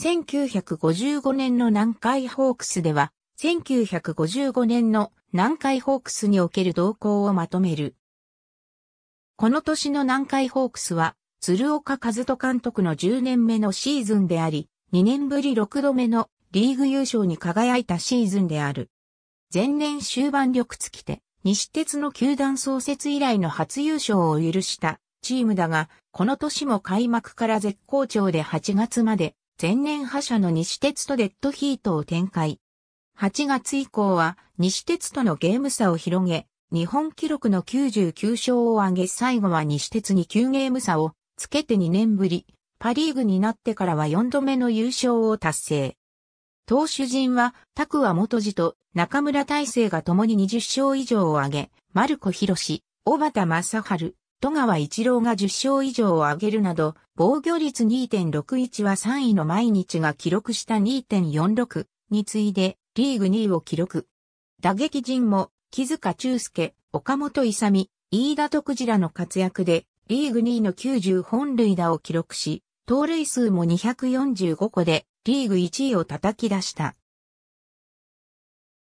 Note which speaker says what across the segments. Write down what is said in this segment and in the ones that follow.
Speaker 1: 1955年の南海ホークスでは、1955
Speaker 2: 年の南海ホークスにおける動向をまとめる。この年の南海ホークスは、鶴岡和人監督の10年目のシーズンであり、2年ぶり6度目のリーグ優勝に輝いたシーズンである。前年終盤力尽きて、西鉄の球団創設以来の初優勝を許したチームだが、この年も開幕から絶好調で8月まで前年覇者の西鉄とデッドヒートを展開。8月以降は西鉄とのゲーム差を広げ、日本記録の99勝を挙げ最後は西鉄に9ゲーム差をつけて2年ぶり、パリーグになってからは4度目の優勝を達成。投手陣は、拓和元次と中村大成が共に20勝以上を挙げ、マルコ博士、小畑正春、戸川一郎が10勝以上を挙げるなど、防御率2.61は3位の毎日が記録した2.46に次いで、リーグ2位を記録。打撃陣も、木塚中介、岡本勇、飯田徳次らの活躍で、リーグ2位の90本塁打を記録し、盗塁数も245個で、リーグ1位を叩き出した。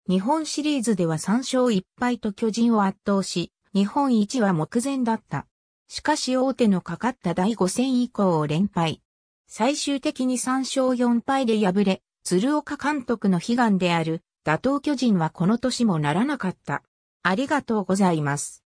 Speaker 2: 日本シリーズでは3勝1敗と巨人を圧倒し、日本一は目前だった。しかし大手のかかった第5戦以降を連敗。最終的に3勝4敗で敗れ、鶴岡監督の悲願である打倒巨人は
Speaker 1: この年もならなかった。ありがとうございます。